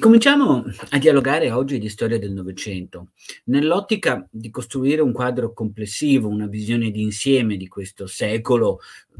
Cominciamo a dialogare oggi di storia del Novecento, nell'ottica di costruire un quadro complessivo, una visione d'insieme di questo secolo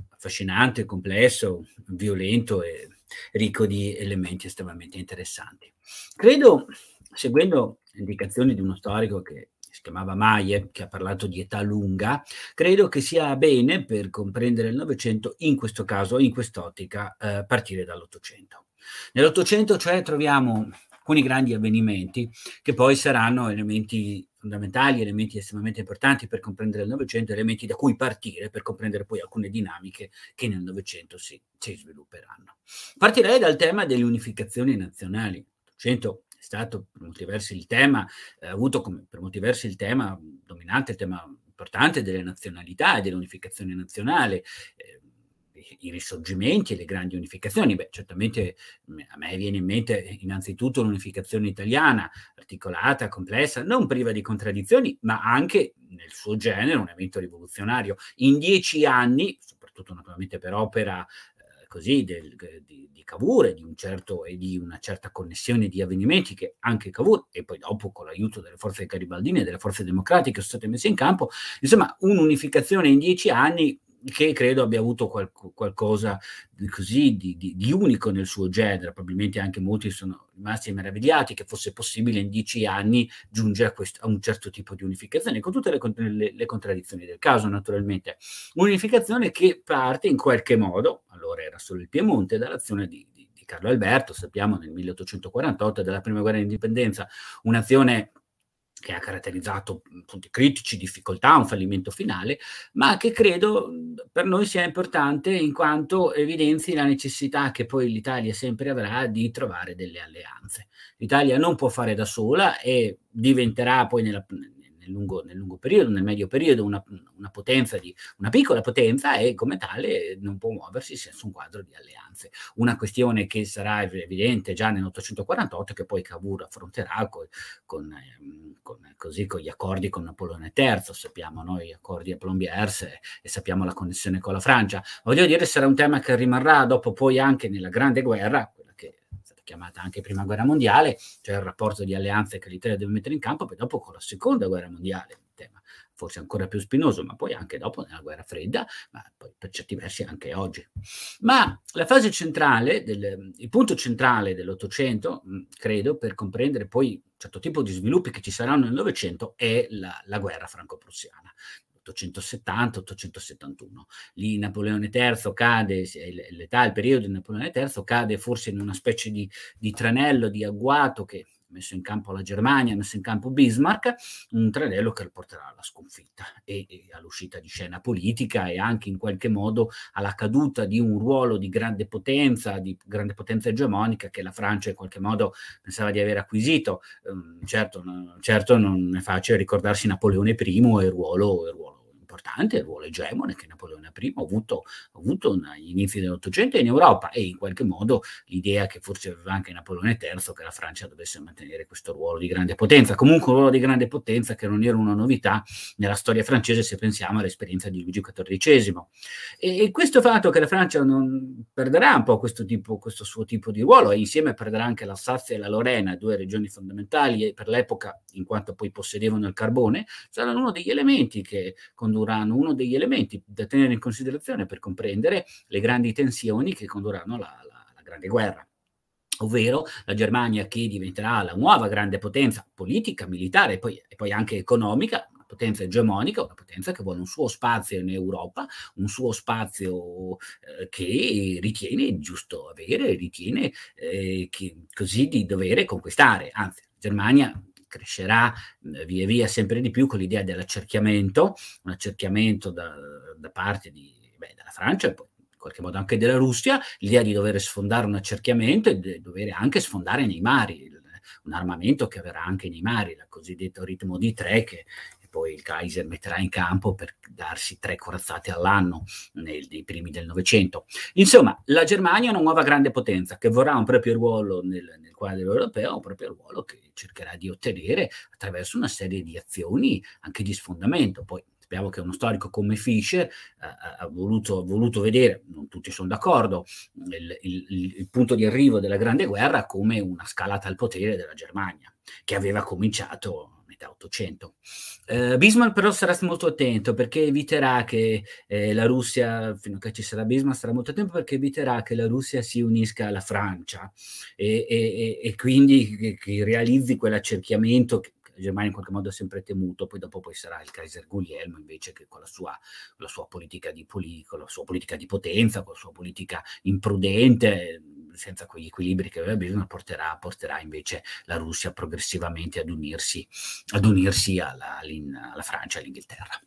affascinante, complesso, violento e ricco di elementi estremamente interessanti. Credo, seguendo indicazioni di uno storico che si chiamava Maie, che ha parlato di età lunga, credo che sia bene per comprendere il Novecento, in questo caso, in quest'ottica, eh, partire dall'Ottocento. Nell'Ottocento cioè troviamo alcuni grandi avvenimenti che poi saranno elementi fondamentali, elementi estremamente importanti per comprendere il Novecento, elementi da cui partire per comprendere poi alcune dinamiche che nel Novecento si, si, svilupperanno. Partirei dal tema delle unificazioni nazionali. L'Ottocento è stato per molti versi il tema, eh, ha avuto come per molti versi il tema dominante, il tema importante delle nazionalità e dell'unificazione nazionale. Eh, i risorgimenti e le grandi unificazioni. Beh, certamente mm, a me viene in mente eh, innanzitutto l'unificazione italiana, articolata, complessa, non priva di contraddizioni, ma anche nel suo genere un evento rivoluzionario. In dieci anni, soprattutto naturalmente per opera eh, così del, di, di Cavour di un certo, e di una certa connessione di avvenimenti che anche Cavour e poi dopo con l'aiuto delle forze garibaldine e delle forze democratiche sono state messe in campo, insomma un'unificazione in dieci anni che credo abbia avuto qual- qualcosa di così di, di, di, unico nel suo genere, probabilmente anche molti sono rimasti meravigliati che fosse possibile in dieci anni giungere a, quest- a un certo tipo di unificazione, con tutte le, con- le, le, contraddizioni del caso naturalmente. Unificazione che parte in qualche modo, allora era solo il Piemonte, dall'azione di, di Carlo Alberto, sappiamo nel 1848 della prima guerra d'indipendenza, un'azione che ha caratterizzato punti critici, difficoltà, un fallimento finale, ma che credo per noi sia importante in quanto evidenzi la necessità che poi l'Italia sempre avrà di trovare delle alleanze. L'Italia non può fare da sola e diventerà poi nella, nel lungo, nel lungo, periodo, nel medio periodo, una, una, potenza di, una piccola potenza e come tale non può muoversi senza un quadro di alleanze. Una questione che sarà evidente già nell'848 che poi Cavour affronterà con, con, ehm, con, così, con gli accordi con Napoleone III, sappiamo noi gli accordi a Plombiers e, e sappiamo la connessione con la Francia. Voglio dire, sarà un tema che rimarrà dopo poi anche nella Grande Guerra, chiamata anche prima guerra mondiale, cioè il rapporto di alleanze che l'Italia deve mettere in campo, poi dopo con la seconda guerra mondiale, il tema forse ancora più spinoso, ma poi anche dopo nella guerra fredda, ma poi per certi versi anche oggi. Ma la fase centrale, del, il punto centrale dell'Ottocento, mm, credo, per comprendere poi un certo tipo di sviluppi che ci saranno nel Novecento, è la, la guerra franco-prussiana. 870-871. Lì Napoleone III cade, l'età, il periodo di Napoleone III cade forse in una specie di, di tranello, di agguato che ha messo in campo la Germania, ha messo in campo Bismarck, un tranello che lo porterà alla sconfitta e, e, all'uscita di scena politica e anche in qualche modo alla caduta di un ruolo di grande potenza, di grande potenza egemonica che la Francia in qualche modo pensava di aver acquisito. Um, certo, no, certo non è facile ricordarsi Napoleone I e il ruolo, il ruolo importante, il ruolo egemone che Napoleone I ha avuto, ha avuto agli inizi dell'Ottocento in Europa e in qualche modo l'idea che forse aveva anche Napoleone III che la Francia dovesse mantenere questo ruolo di grande potenza, comunque un ruolo di grande potenza che non era una novità nella storia francese se pensiamo all'esperienza di Luigi XIV. E, e questo fatto che la Francia non perderà un po' questo, tipo, questo suo tipo di ruolo e insieme perderà anche l'Alsazia e la Lorena, due regioni fondamentali per l'epoca in quanto poi possedevano il carbone, saranno uno degli elementi che condurranno condurranno uno degli elementi da tenere in considerazione per comprendere le grandi tensioni che condurranno la, alla, alla Grande Guerra ovvero la Germania che diventerà la nuova grande potenza politica, militare e poi, e poi anche economica, potenza egemonica, una potenza che vuole un suo spazio in Europa, un suo spazio eh, che ritiene giusto avere, ritiene eh, che, così di dovere conquistare. Anzi, Germania crescerà mm, via via sempre di più con l'idea dell'accerchiamento, un accerchiamento da, da parte di, beh, della Francia e poi in qualche modo anche della Russia, l'idea di dover sfondare un accerchiamento e di dover anche sfondare nei mari, un armamento che avrà anche nei mari, il cosiddetto ritmo di tre che poi il Kaiser metterà in campo per darsi tre corazzate all'anno nei, nei primi del Novecento. Insomma, la Germania è una nuova grande potenza che vorrà un proprio ruolo nel, nel quadro europeo, un proprio ruolo che cercherà di ottenere attraverso una serie di azioni anche di sfondamento. Poi sappiamo che uno storico come Fischer eh, ha, voluto, ha, voluto, vedere, non tutti sono d'accordo, il, il, il, punto di arrivo della Grande Guerra come una scalata al potere della Germania, che aveva cominciato metà 800. Eh, Bismarck però sarà molto attento perché eviterà che eh, la Russia, fino a che ci sarà Bismarck, sarà molto attento perché eviterà che la Russia si unisca alla Francia e, e, e quindi che, che realizzi quell'accerchiamento che, la Germania in qualche modo ha sempre temuto, poi dopo poi sarà il Kaiser Guglielmo invece che con la sua, la sua politica, di poli, con la sua politica di potenza, con la sua politica imprudente, senza quegli equilibri che aveva bisogno, porterà, porterà invece la Russia progressivamente ad unirsi, ad unirsi alla, alla Francia e all'Inghilterra.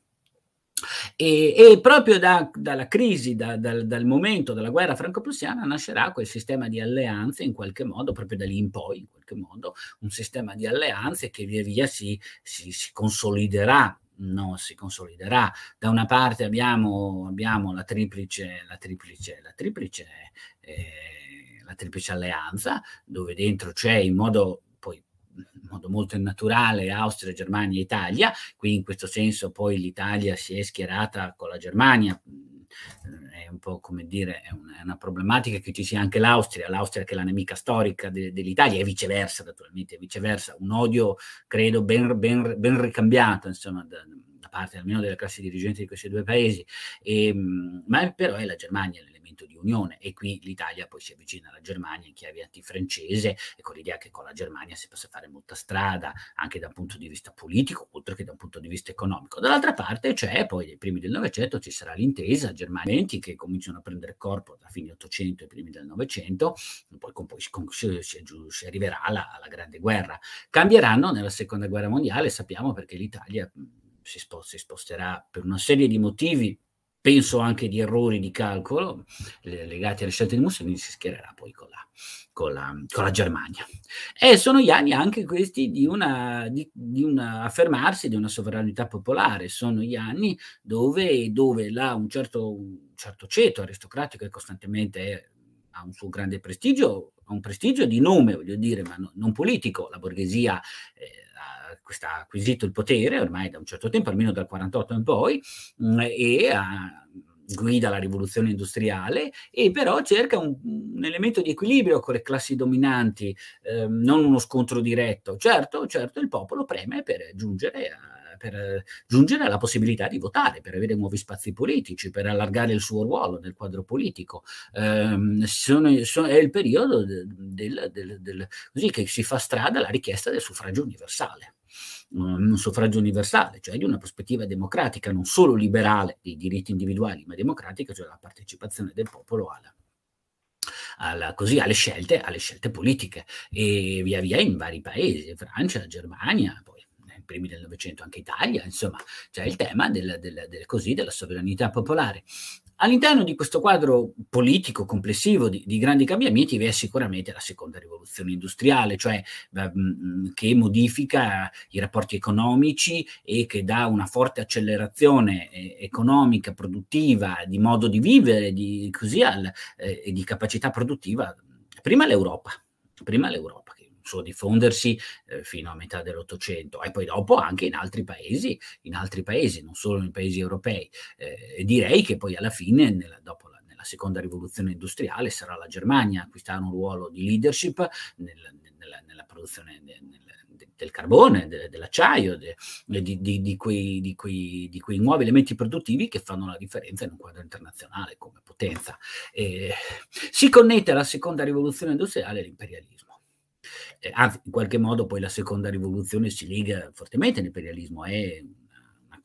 E, e proprio da, dalla crisi, da, dal, dal, momento della guerra franco-prussiana, nascerà quel sistema di alleanze, in qualche modo, proprio da lì in poi, in qualche modo, un sistema di alleanze che via via si, si, si consoliderà non si consoliderà. Da una parte abbiamo, abbiamo la triplice, la triplice, la triplice, eh, la triplice alleanza, dove dentro c'è in modo modo molto naturale Austria, Germania e Italia, qui in questo senso poi l'Italia si è schierata con la Germania, mm, eh, è un po' come dire, è una, è una problematica che ci sia anche l'Austria, l'Austria che è la nemica storica de, dell'Italia e viceversa, naturalmente, viceversa, un odio credo ben, ben, ben ricambiato, insomma, da, da parte almeno della classe dirigente di questi due paesi, e, mm, ma però è la Germania, elemento di unione e qui l'Italia poi si avvicina alla Germania in chiave antifrancese e con l'idea che con la Germania si possa fare molta strada anche da un punto di vista politico oltre che da un punto di vista economico. Dall'altra parte c'è cioè, poi nei primi del Novecento ci sarà l'intesa Germania che cominciano a prendere corpo tra fine 800 e primi del Novecento, poi, con, poi con, si, si, arriverà alla, alla Grande Guerra. Cambieranno nella Seconda Guerra Mondiale, sappiamo perché l'Italia si, sposterà per una serie di motivi penso anche di errori di calcolo legati alle scelte di Mussolini, si schiererà poi con la, con la, con la Germania. E sono gli anni anche questi di un di, di affermarsi di una sovranità popolare, sono gli anni dove, dove là un certo, un certo ceto aristocratico che costantemente è, ha un suo grande prestigio, ha un prestigio di nome, voglio dire, ma no, non politico, la borghesia... Eh, questa, ha acquisito il potere ormai da un certo tempo, almeno dal 48 in poi, mh, mm, e ha ah, guida la rivoluzione industriale e però cerca un, un, elemento di equilibrio con le classi dominanti, ehm, non uno scontro diretto. Certo, certo, il popolo preme per giungere a per eh, giungere alla possibilità di votare, per avere nuovi spazi politici, per allargare il suo ruolo nel quadro politico. Ehm, sono, sono, è il periodo del, del, del, così che si fa strada la richiesta del suffragio universale mm, un suffragio universale, cioè di una prospettiva democratica, non solo liberale dei diritti individuali, ma democratica, cioè la partecipazione del popolo alla, alla, così, alle, scelte, alle scelte politiche e via via in vari paesi, Francia, Germania, poi primi del Novecento anche Italia, insomma c'è il tema del, del, del, così, della sovranità popolare. All'interno di questo quadro politico complessivo di, di, grandi cambiamenti vi è sicuramente la seconda rivoluzione industriale, cioè mh, che modifica i rapporti economici e che dà una forte accelerazione eh, economica, produttiva, di modo di vivere, di, così al, eh, di capacità produttiva. Prima l'Europa, prima l'Europa suo diffondersi eh, fino a metà dell'Ottocento e poi dopo anche in altri paesi, in altri paesi non solo nei paesi europei. Eh, direi che poi alla fine, nella, dopo la, nella seconda rivoluzione industriale, sarà la Germania a acquistare un ruolo di leadership nel, nella, nella, produzione de, nel, del carbone, de, dell'acciaio, di, di, di, quei, di, quei, di quei nuovi elementi produttivi che fanno la differenza in un quadro internazionale come potenza. Eh, si connette alla seconda rivoluzione industriale l'imperialismo eh, anzi, in qualche modo poi la seconda rivoluzione si lega fortemente all'imperialismo, è una,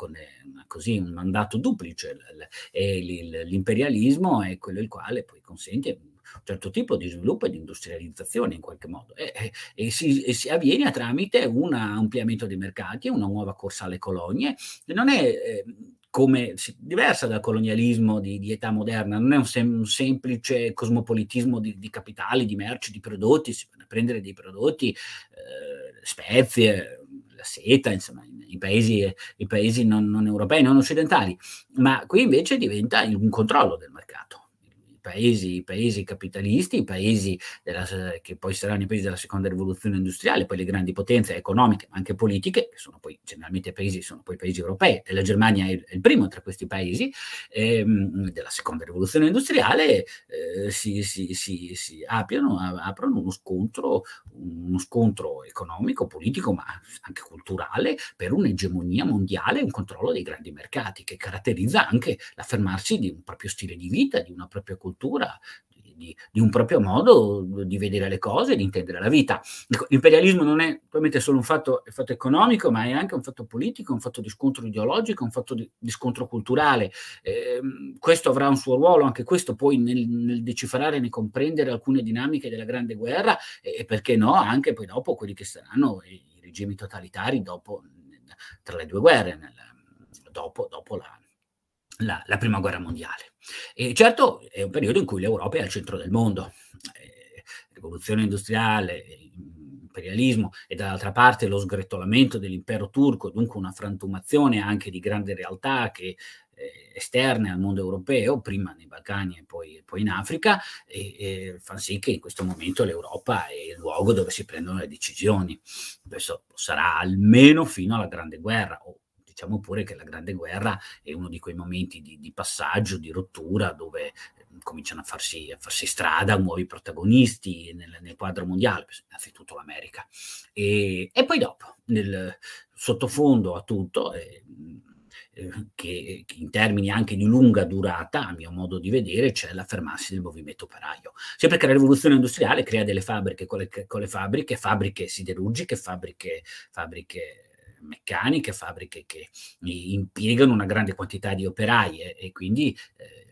una, così, un mandato duplice, l'imperialismo è quello il quale poi consente un certo tipo di sviluppo e di industrializzazione in qualche modo e, e, e, si, e si, avviene tramite un ampliamento dei mercati, una nuova corsa alle colonie, non è... Eh, come, diversa dal colonialismo di, di, età moderna, non è un, sem un semplice cosmopolitismo di, di, capitali, di merci, di prodotti, si può prendere dei prodotti, eh, spezie, la seta, insomma, i paesi, i paesi non, non europei, non occidentali, ma qui invece diventa un controllo del mercato paesi, i paesi capitalisti, i paesi della, che poi saranno i paesi della seconda rivoluzione industriale, poi le grandi potenze economiche ma anche politiche, che sono poi generalmente paesi, sono poi paesi europei, e la Germania è il, è il primo tra questi paesi ehm, della seconda rivoluzione industriale, eh, si, si, si, si aprono, aprono uno scontro, uno scontro economico, politico, ma anche culturale per un'egemonia mondiale un controllo dei grandi mercati, che caratterizza anche l'affermarsi di un proprio stile di vita, di una propria cultura cultura, di, di, un proprio modo di vedere le cose, di intendere la vita. Ecco, l'imperialismo non è probabilmente solo un fatto, un fatto, economico, ma è anche un fatto politico, un fatto di scontro ideologico, un fatto di, di scontro culturale. Eh, questo avrà un suo ruolo, anche questo poi nel, nel decifrare nel comprendere alcune dinamiche della Grande Guerra e, e, perché no, anche poi dopo quelli che saranno i, i regimi totalitari dopo, tra le due guerre, nel, dopo, dopo la, la, la Prima Guerra Mondiale. E certo è un periodo in cui l'Europa è al centro del mondo. Eh, rivoluzione industriale, imperialismo e dall'altra parte lo sgretolamento dell'impero turco, dunque una frantumazione anche di grandi realtà che eh, esterne al mondo europeo, prima nei Balcani e poi, poi in Africa, e, e fa sì che in questo momento l'Europa è il luogo dove si prendono le decisioni. Questo sarà almeno fino alla Grande Guerra, o diciamo pure che la Grande Guerra è uno di quei momenti di, di passaggio, di rottura, dove mm, cominciano a farsi, a farsi, strada nuovi protagonisti nel, nel quadro mondiale, innanzitutto l'America. E, e, poi dopo, nel sottofondo a tutto, eh, eh, che, che, in termini anche di lunga durata, a mio modo di vedere, c'è l'affermarsi del movimento operaio. Sia perché la rivoluzione industriale crea delle fabbriche con le, con le fabbriche, fabbriche siderurgiche, fabbriche, fabbriche meccaniche, fabbriche che impiegano una grande quantità di operaie e quindi eh,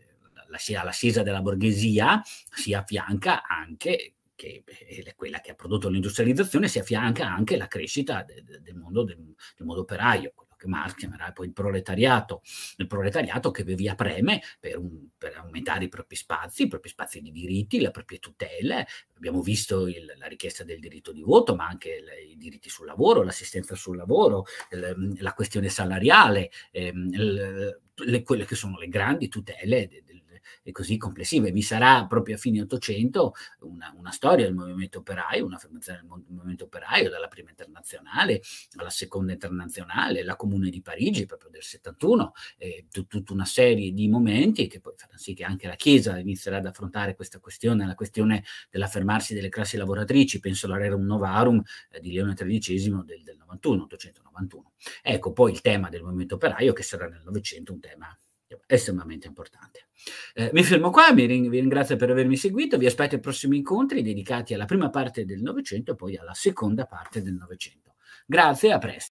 l'ascesa della borghesia si affianca anche che eh, è quella che ha prodotto l'industrializzazione, si affianca anche la crescita del, del mondo, del, del mondo operaio, Marx chiamerà poi il proletariato, il proletariato che via preme per, un, per, aumentare i propri spazi, i propri spazi di diritti, le proprie tutele. Abbiamo visto il, la richiesta del diritto di voto, ma anche le, i diritti sul lavoro, l'assistenza sul lavoro, le, la questione salariale, ehm, le, quelle che sono le grandi tutele de, e così complessive. Vi sarà proprio a fine Ottocento una, una, storia del movimento operaio, un'affermazione del movimento operaio dalla prima internazionale alla seconda internazionale, la Comune di Parigi proprio del 71, e tut, tutta una serie di momenti che poi faranno sì che anche la Chiesa inizierà ad affrontare questa questione, la questione dell'affermarsi delle classi lavoratrici, penso alla Rerum Novarum eh, di Leone XIII del, del 91, 891. Ecco poi il tema del movimento operaio che sarà nel Novecento un tema estremamente importante. Eh, mi fermo qua, vi ringrazio per avermi seguito, vi aspetto ai prossimi incontri dedicati alla prima parte del Novecento e poi alla seconda parte del Novecento. Grazie, a presto.